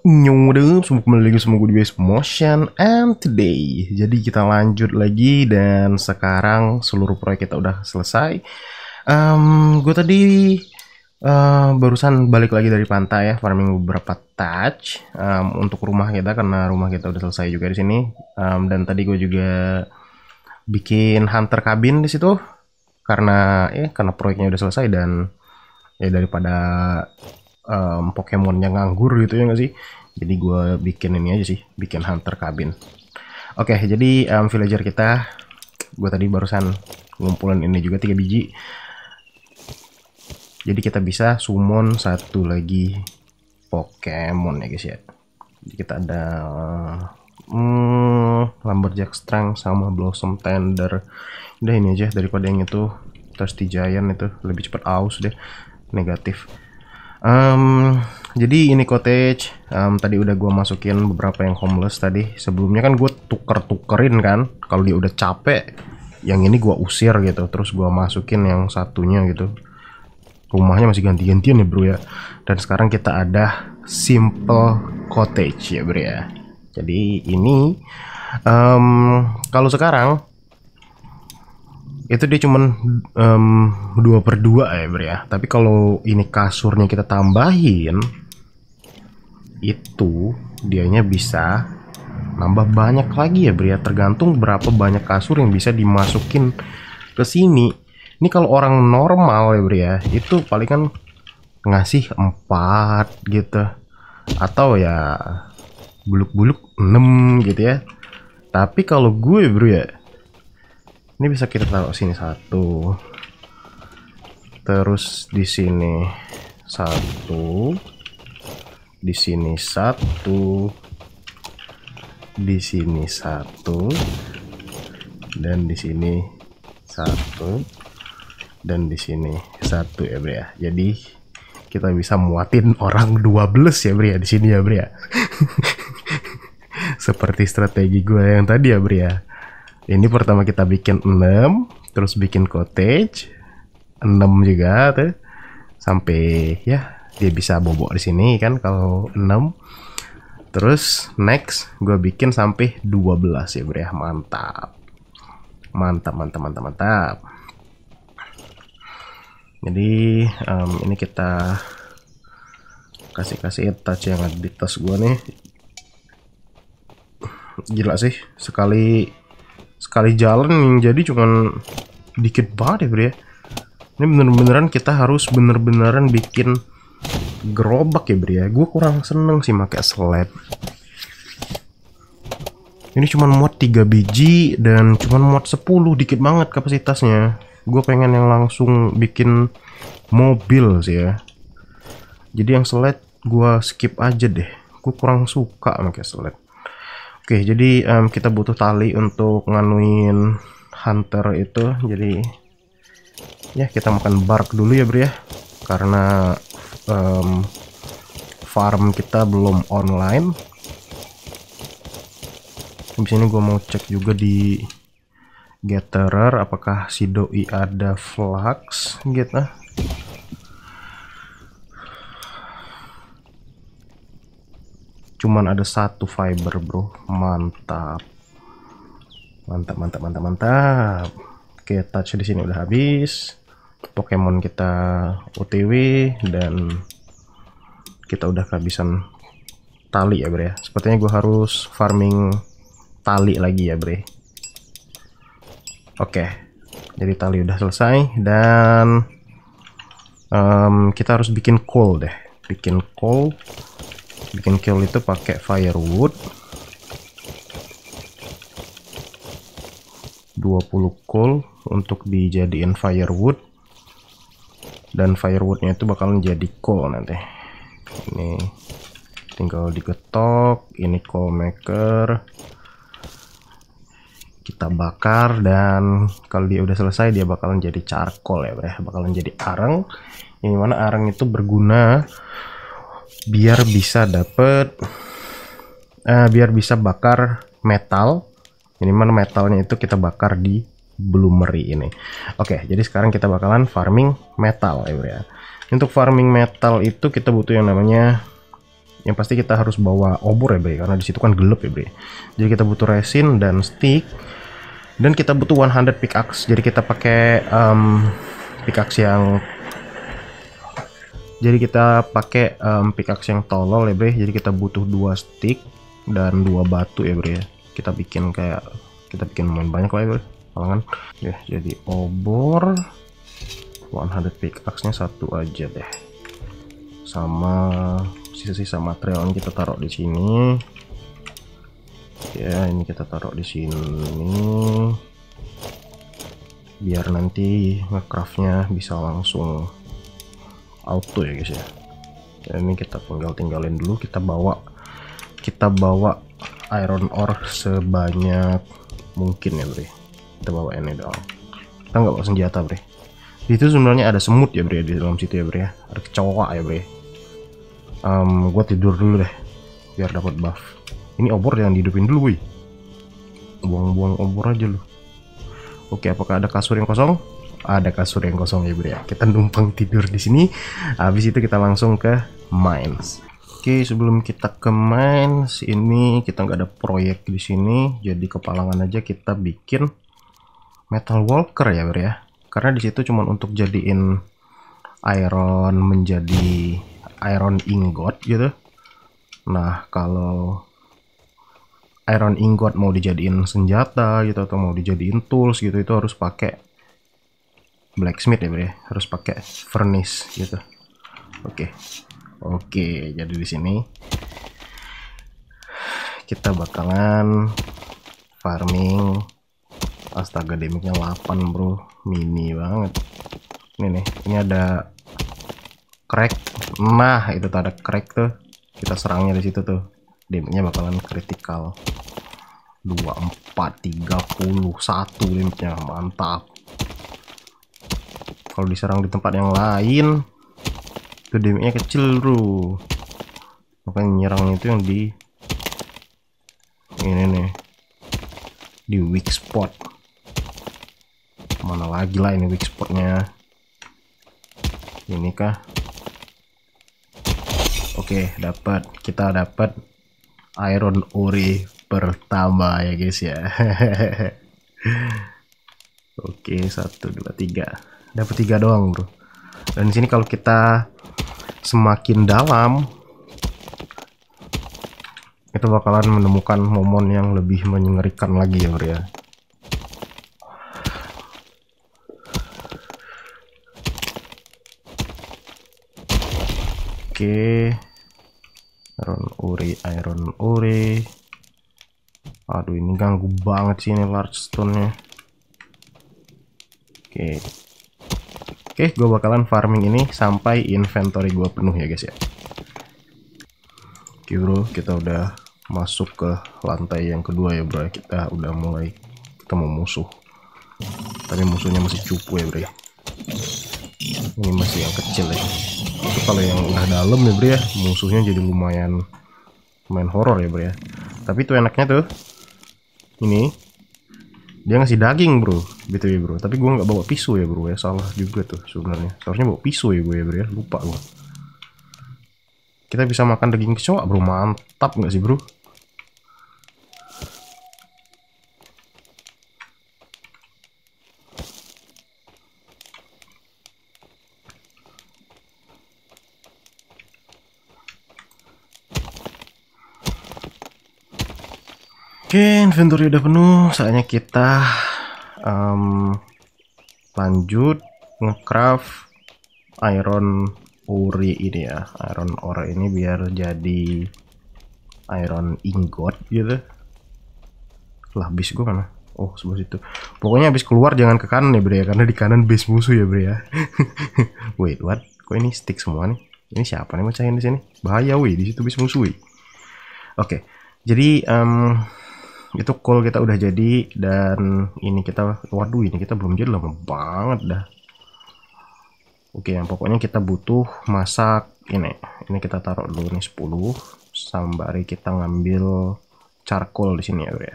Yo, deh semoga lagi di Base Motion and today Jadi kita lanjut lagi dan sekarang seluruh proyek kita udah selesai um, Gue tadi uh, barusan balik lagi dari pantai ya Farming beberapa touch um, Untuk rumah kita karena rumah kita udah selesai juga di sini um, Dan tadi gue juga bikin hunter cabin di situ Karena eh karena proyeknya udah selesai dan ya daripada um, Pokemonnya nganggur gitu ya nggak sih jadi gue bikin ini aja sih bikin hunter cabin oke okay, jadi um, villager kita gue tadi barusan ngumpulin ini juga tiga biji jadi kita bisa summon satu lagi Pokemon ya guys ya jadi kita ada hmm, Lumberjack Strang sama Blossom Tender udah ini aja daripada yang itu Thirsty Giant itu lebih cepat aus deh negatif Um, jadi ini cottage um, tadi udah gue masukin beberapa yang homeless tadi sebelumnya kan gue tuker tukerin kan kalau dia udah capek yang ini gue usir gitu terus gue masukin yang satunya gitu rumahnya masih ganti-gantian ya bro ya dan sekarang kita ada simple cottage ya bro ya jadi ini um, kalau sekarang itu dia cuman um, 2 per 2 ya bro ya tapi kalau ini kasurnya kita tambahin itu dianya bisa nambah banyak lagi ya bro ya tergantung berapa banyak kasur yang bisa dimasukin ke sini ini kalau orang normal ya bro ya itu paling kan ngasih 4 gitu atau ya buluk-buluk 6 gitu ya tapi kalau gue bro ya ini bisa kita taruh sini satu. Terus di sini satu. Di sini satu. Di sini satu. Dan di sini satu. Dan di sini satu ya, Bre ya. Jadi kita bisa muatin orang 12 ya, Bre ya di sini ya, Bre ya. Seperti strategi gue yang tadi ya, Bre ya ini pertama kita bikin 6, terus bikin cottage 6 juga tuh. Sampai ya dia bisa bobok di sini kan kalau 6. Terus next gue bikin sampai 12 ya bro ya. Mantap. Mantap, mantap, mantap, mantap. Jadi um, ini kita kasih-kasih touch yang ada di tas gue nih gila sih sekali sekali jalan yang jadi cuman dikit banget ya bro ya ini bener-beneran kita harus bener-beneran bikin gerobak ya bro ya gue kurang seneng sih pakai slab ini cuman muat 3 biji dan cuman muat 10 dikit banget kapasitasnya gue pengen yang langsung bikin mobil sih ya jadi yang sled gue skip aja deh gue kurang suka pakai sled Oke, jadi um, kita butuh tali untuk nganuin hunter itu. Jadi ya kita makan bark dulu ya, Bro ya. Karena um, farm kita belum online. Di sini gue mau cek juga di Gatherer apakah si doi ada flux gitu. cuman ada satu fiber bro mantap mantap mantap mantap mantap oke touch di sini udah habis Pokemon kita OTW dan kita udah kehabisan tali ya bre ya sepertinya gue harus farming tali lagi ya bre oke jadi tali udah selesai dan um, kita harus bikin coal deh bikin coal bikin kill itu pakai firewood 20 coal untuk dijadiin firewood dan firewoodnya itu bakalan jadi coal nanti ini tinggal diketok, ini coal maker kita bakar dan kalau dia udah selesai dia bakalan jadi charcoal ya bre bakalan jadi arang ini mana arang itu berguna biar bisa dapet uh, biar bisa bakar metal minimal metalnya itu kita bakar di bloomery ini oke jadi sekarang kita bakalan farming metal ya, ya untuk farming metal itu kita butuh yang namanya yang pasti kita harus bawa obor ya bre ya, karena disitu kan gelap ya bre ya. jadi kita butuh resin dan stick dan kita butuh 100 pickaxe jadi kita pakai um, pickaxe yang jadi kita pakai um, pickaxe yang tolol ya bre jadi kita butuh dua stick dan dua batu ya bre ya. kita bikin kayak kita bikin main banyak lah ya bre kalangan ya jadi obor 100 pickaxe nya satu aja deh sama sisa-sisa material ini kita taruh di sini ya ini kita taruh di sini biar nanti ngecraftnya bisa langsung auto ya guys ya dan ya, ini kita tinggal tinggalin dulu kita bawa kita bawa iron ore sebanyak mungkin ya bre kita bawa ini dong kita nggak bawa senjata bre di itu sebenarnya ada semut ya bre di dalam situ ya bre ya ada kecoa ya bre um, gue tidur dulu deh biar dapat buff ini obor yang dihidupin dulu wih buang-buang obor aja lu oke apakah ada kasur yang kosong ada kasur yang kosong ya bro ya kita numpang tidur di sini habis itu kita langsung ke mines Oke sebelum kita ke mines ini kita nggak ada proyek di sini jadi kepalangan aja kita bikin metal walker ya bro ya karena di situ cuma untuk jadiin iron menjadi iron ingot gitu nah kalau iron ingot mau dijadiin senjata gitu atau mau dijadiin tools gitu itu harus pakai blacksmith ya bro ya harus pakai furnace gitu oke oke jadi di sini kita bakalan farming astaga damage demiknya 8 bro mini banget ini nih ini ada crack nah itu tuh ada crack tuh kita serangnya di situ tuh damage-nya bakalan kritikal 2 4 damage-nya mantap kalau diserang di tempat yang lain itu damage-nya kecil bro makanya nyerang itu yang di ini nih di weak spot mana lagi lah ini weak spotnya ini kah oke dapat kita dapat iron ore pertama ya guys ya oke satu dua tiga dapat tiga doang bro dan di sini kalau kita semakin dalam itu bakalan menemukan momon yang lebih mengerikan lagi ya bro ya oke iron Uri, iron Uri. aduh ini ganggu banget sih ini large stone nya oke Oke, gue bakalan farming ini sampai inventory gue penuh ya guys ya. Oke bro, kita udah masuk ke lantai yang kedua ya bro. Kita udah mulai ketemu musuh. Tapi musuhnya masih cupu ya bro. Ini masih yang kecil ya. Itu kalau yang udah dalam ya bro ya, musuhnya jadi lumayan main horror ya bro ya. Tapi itu enaknya tuh, ini dia ngasih daging bro BTW bro. Tapi gue nggak bawa pisau ya bro ya. Salah juga tuh sebenarnya. Seharusnya bawa pisau ya gue ya bro ya. Lupa gue. Kita bisa makan daging kecoa bro. Mantap nggak sih bro? Oke, okay, inventory udah penuh. Saatnya kita um, lanjut ngecraft iron ore ini ya iron ore ini biar jadi iron ingot gitu lah bis gue mana oh sebelah situ pokoknya habis keluar jangan ke kanan ya bro ya karena di kanan base musuh ya bro ya wait what kok ini stick semua nih ini siapa nih macahin di sini bahaya wih di situ base musuh wih oke okay. jadi um, itu call kita udah jadi dan ini kita waduh ini kita belum jadi lama banget dah oke yang pokoknya kita butuh masak ini ini kita taruh dulu nih 10 sambari kita ngambil charcoal di sini ya bro ya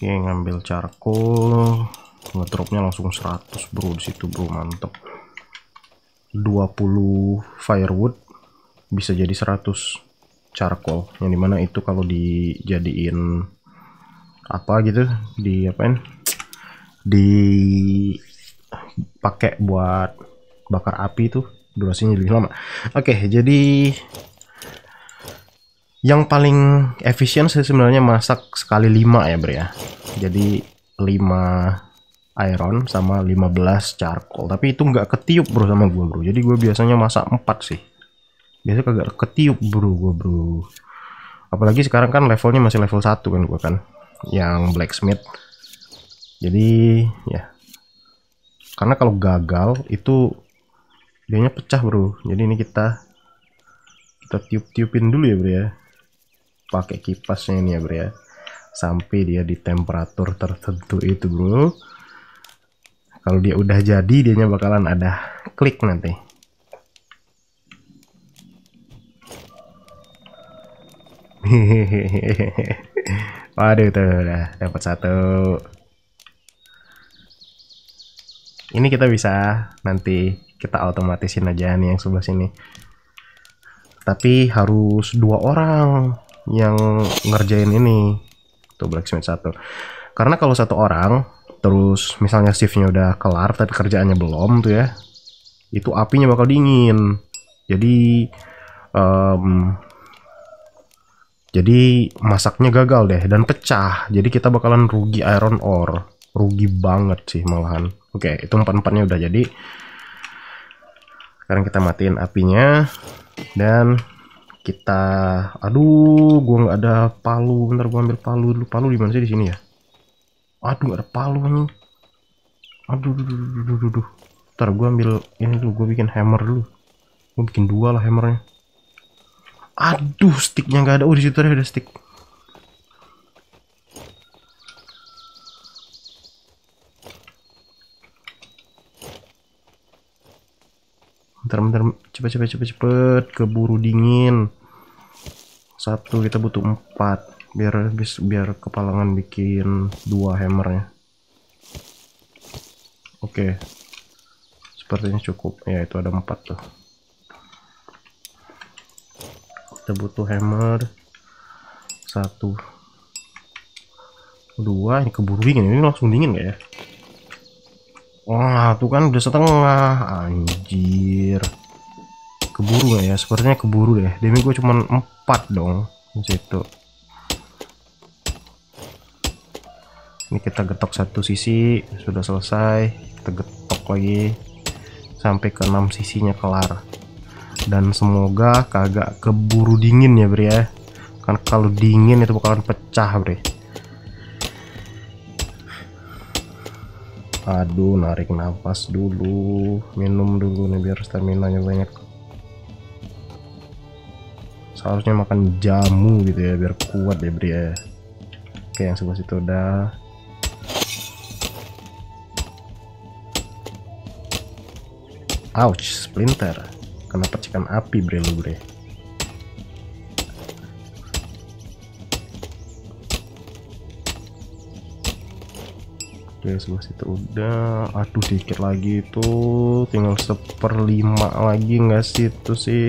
oke ngambil charcoal ngedropnya langsung 100 bro disitu bro mantep 20 firewood bisa jadi 100 charcoal yang dimana itu kalau dijadiin apa gitu di apain dipakai buat bakar api tuh durasinya lebih lama oke jadi yang paling efisien sih sebenarnya masak sekali 5 ya bro ya jadi 5 iron sama 15 charcoal tapi itu nggak ketiup bro sama gue bro jadi gue biasanya masak 4 sih biasanya kagak ketiup bro gua bro apalagi sekarang kan levelnya masih level 1 kan gua kan yang blacksmith jadi ya karena kalau gagal itu dianya pecah bro jadi ini kita kita tiup-tiupin dulu ya bro ya pakai kipasnya ini ya bro ya sampai dia di temperatur tertentu itu bro kalau dia udah jadi dianya bakalan ada klik nanti Waduh tuh udah dapat satu. Ini kita bisa nanti kita otomatisin aja nih yang sebelah sini. Tapi harus dua orang yang ngerjain ini. Tuh blacksmith satu. Karena kalau satu orang terus misalnya shiftnya udah kelar tapi kerjaannya belum tuh ya itu apinya bakal dingin jadi um, jadi masaknya gagal deh dan pecah. Jadi kita bakalan rugi iron ore. Rugi banget sih malahan. Oke, itu empat-empatnya udah jadi. Sekarang kita matiin apinya. Dan kita... Aduh, gua nggak ada palu. Bentar gua ambil palu dulu. Palu di mana sih di sini ya? Aduh, nggak ada palu nih. Aduh, aduh, aduh, aduh, aduh. Ntar gua ambil ini dulu. Gua bikin hammer dulu. Gua bikin dua lah hammernya. Aduh, sticknya nggak ada. Oh, di situ ada stick. Bentar, bentar. Cepet, cepet, cepet, cepet. Keburu dingin. Satu, kita butuh empat. Biar bis, biar kepalangan bikin dua hammernya. Oke. Okay. Sepertinya cukup. Ya, itu ada empat tuh kita butuh hammer satu dua ini keburu dingin ini langsung dingin gak ya wah tuh kan udah setengah anjir keburu gak ya sepertinya keburu deh demi gue cuman empat dong situ ini kita getok satu sisi sudah selesai kita getok lagi sampai ke enam sisinya kelar dan semoga kagak keburu dingin ya bre ya kan kalau dingin itu bakalan pecah bre aduh narik nafas dulu minum dulu nih biar stamina nya banyak seharusnya makan jamu gitu ya biar kuat ya beri ya oke yang sebelah situ udah ouch splinter kena percikan api bre lu bre Oke sebelah situ udah aduh dikit lagi itu tinggal seperlima lagi nggak sih itu sih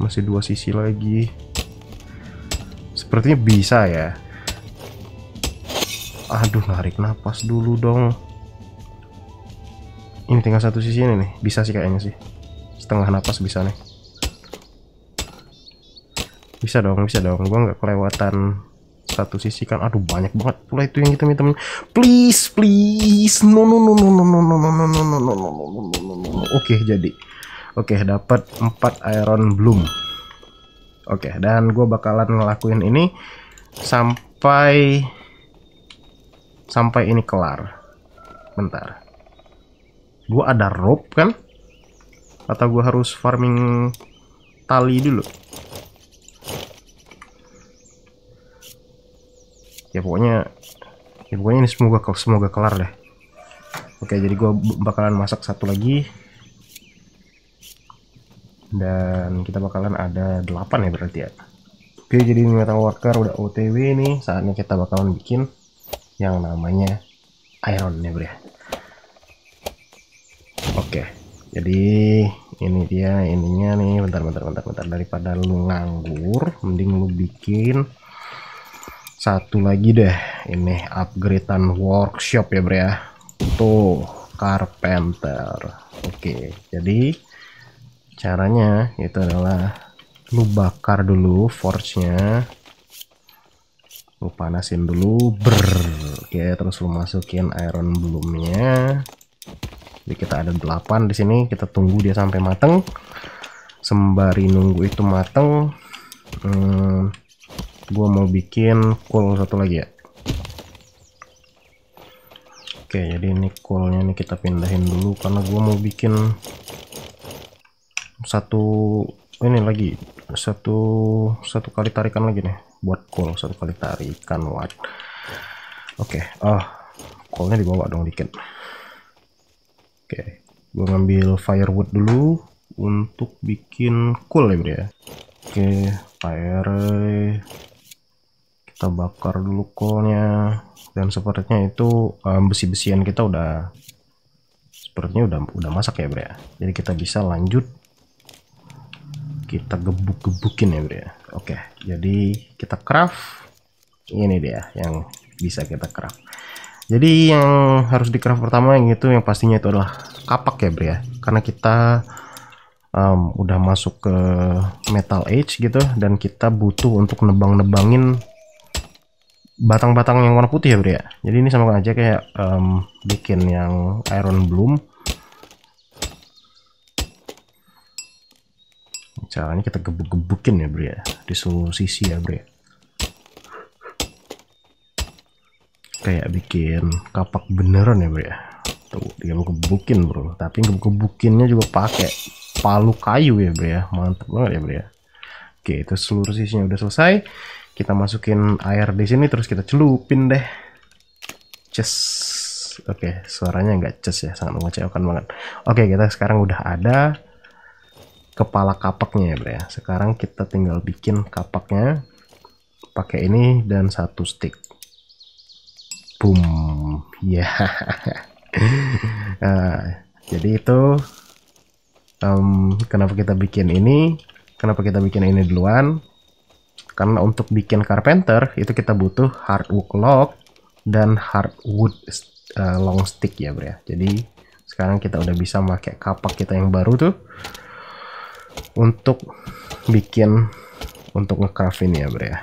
masih dua sisi lagi sepertinya bisa ya aduh narik nafas dulu dong ini tinggal satu sisi ini nih bisa sih kayaknya sih setengah napas bisa nih bisa dong bisa dong gua nggak kelewatan satu sisi kan aduh banyak banget pula itu yang hitam hitam please please no no no no no no no no no no no no no no no no no oke jadi oke dapat 4 iron bloom oke dan gue bakalan ngelakuin ini sampai sampai ini kelar bentar gue ada rope kan atau gue harus farming tali dulu? Ya pokoknya, ya pokoknya ini semoga semoga kelar deh. Oke, jadi gue bakalan masak satu lagi. Dan kita bakalan ada 8 ya berarti ya. Oke, jadi ini metal worker udah OTW nih. Saatnya kita bakalan bikin yang namanya iron ya bro ya. Oke. Okay jadi ini dia ininya nih bentar bentar bentar bentar daripada lu nganggur mending lu bikin satu lagi deh ini upgradean workshop ya bro ya tuh carpenter oke jadi caranya itu adalah lu bakar dulu forge nya lu panasin dulu ber oke terus lu masukin iron bloomnya jadi kita ada 8 di sini kita tunggu dia sampai mateng sembari nunggu itu mateng hmm, gue mau bikin cool satu lagi ya Oke, jadi ini coolnya ini kita pindahin dulu karena gue mau bikin satu ini lagi satu satu kali tarikan lagi nih buat cool satu kali tarikan watt. Oke, ah oh, coolnya dibawa dong dikit. Oke, gue ngambil firewood dulu untuk bikin cool ya bro ya. Oke, fire kita bakar dulu coalnya dan sepertinya itu um, besi-besian kita udah sepertinya udah udah masak ya bro ya. Jadi kita bisa lanjut kita gebuk-gebukin ya bro ya. Oke, jadi kita craft ini dia yang bisa kita craft. Jadi yang harus di craft pertama yang itu yang pastinya itu adalah kapak ya bro ya. Karena kita um, udah masuk ke metal age gitu dan kita butuh untuk nebang-nebangin batang-batang yang warna putih ya bro ya. Jadi ini sama aja kayak um, bikin yang iron bloom. Caranya kita gebuk-gebukin ya bro ya di seluruh sisi ya bro ya. kayak bikin kapak beneran ya bro ya tuh mau kebukin bro tapi kebukinnya juga pakai palu kayu ya bro ya mantep banget ya bro ya oke itu seluruh sisinya udah selesai kita masukin air di sini terus kita celupin deh ces oke suaranya nggak ces ya sangat mengecewakan banget oke kita sekarang udah ada kepala kapaknya ya bro ya sekarang kita tinggal bikin kapaknya pakai ini dan satu stick boom ya yeah. uh, jadi itu um, kenapa kita bikin ini kenapa kita bikin ini duluan karena untuk bikin carpenter itu kita butuh hardwood log dan hardwood uh, long stick ya bro ya jadi sekarang kita udah bisa pakai kapak kita yang baru tuh untuk bikin untuk ngecraft ini ya bro ya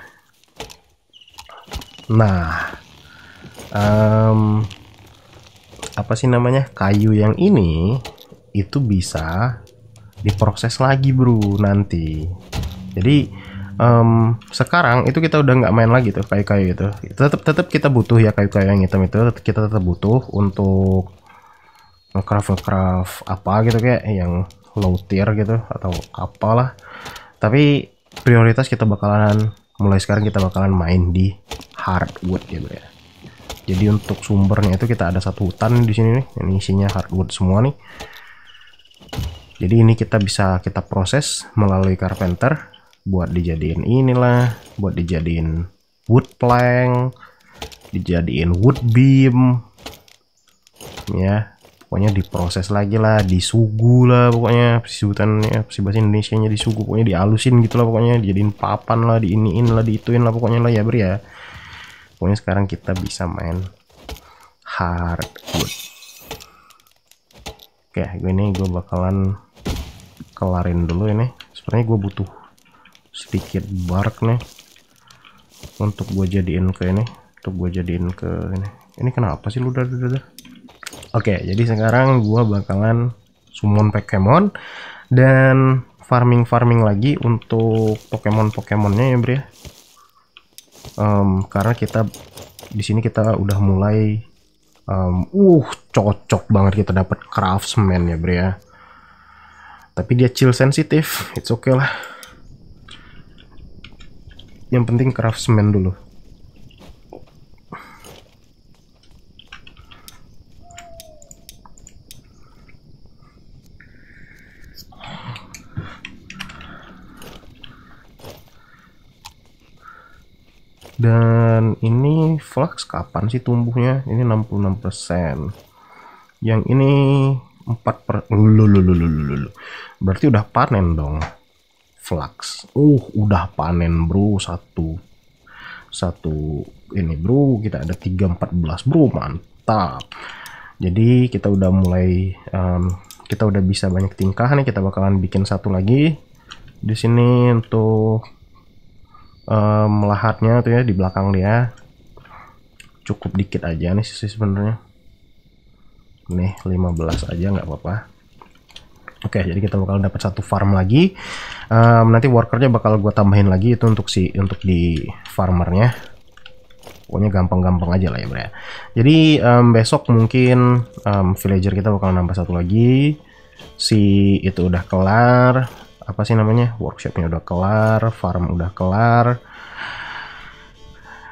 nah um, apa sih namanya kayu yang ini itu bisa diproses lagi bro nanti jadi um, sekarang itu kita udah nggak main lagi tuh kayu-kayu itu tetap tetap kita butuh ya kayu-kayu yang hitam itu kita tetap butuh untuk craft craft apa gitu kayak yang low tier gitu atau apalah tapi prioritas kita bakalan mulai sekarang kita bakalan main di hardwood gitu ya, ya. Jadi untuk sumbernya itu kita ada satu hutan di sini nih. Ini isinya hardwood semua nih. Jadi ini kita bisa kita proses melalui carpenter buat dijadiin inilah, buat dijadiin wood plank, dijadiin wood beam. Ya, pokoknya diproses lagi lah, disugu lah pokoknya si hutannya, si bahasa Indonesia-nya disugu, pokoknya dialusin gitu lah pokoknya, dijadiin papan lah, diiniin lah, diituin lah pokoknya lah ya, beri ya pokoknya sekarang kita bisa main hardwood oke gue ini gue bakalan kelarin dulu ini Sepertinya gue butuh sedikit bark nih untuk gue jadiin ke ini untuk gue jadiin ke ini ini kenapa sih lu udah udah oke jadi sekarang gue bakalan summon Pokemon dan farming farming lagi untuk Pokemon Pokemonnya ya bro ya um, karena kita di sini kita udah mulai um, uh cocok banget kita dapat craftsman ya bro ya tapi dia chill sensitif it's okay lah yang penting craftsman dulu dan ini flux kapan sih tumbuhnya ini 66% yang ini 4 per lulululululu oh, berarti udah panen dong flux uh udah panen bro satu satu ini bro kita ada 314 bro mantap jadi kita udah mulai um, kita udah bisa banyak tingkah nih kita bakalan bikin satu lagi di sini untuk um, melahatnya tuh ya di belakang dia cukup dikit aja nih sih sebenarnya nih 15 aja nggak apa-apa Oke, jadi kita bakal dapat satu farm lagi. Um, nanti workernya bakal gue tambahin lagi itu untuk si untuk di farmernya. Pokoknya gampang-gampang aja lah ya, bro. Jadi um, besok mungkin um, villager kita bakal nambah satu lagi. Si itu udah kelar, apa sih namanya workshopnya udah kelar farm udah kelar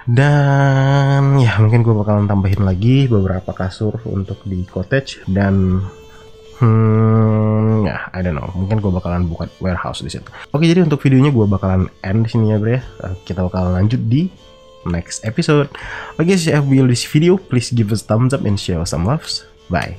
dan ya mungkin gue bakalan tambahin lagi beberapa kasur untuk di cottage dan hmm ya I don't know mungkin gue bakalan buka warehouse di situ oke jadi untuk videonya gue bakalan end di sini ya bre eh, kita bakalan lanjut di next episode oke okay, so if you like this video please give us thumbs up and share some loves bye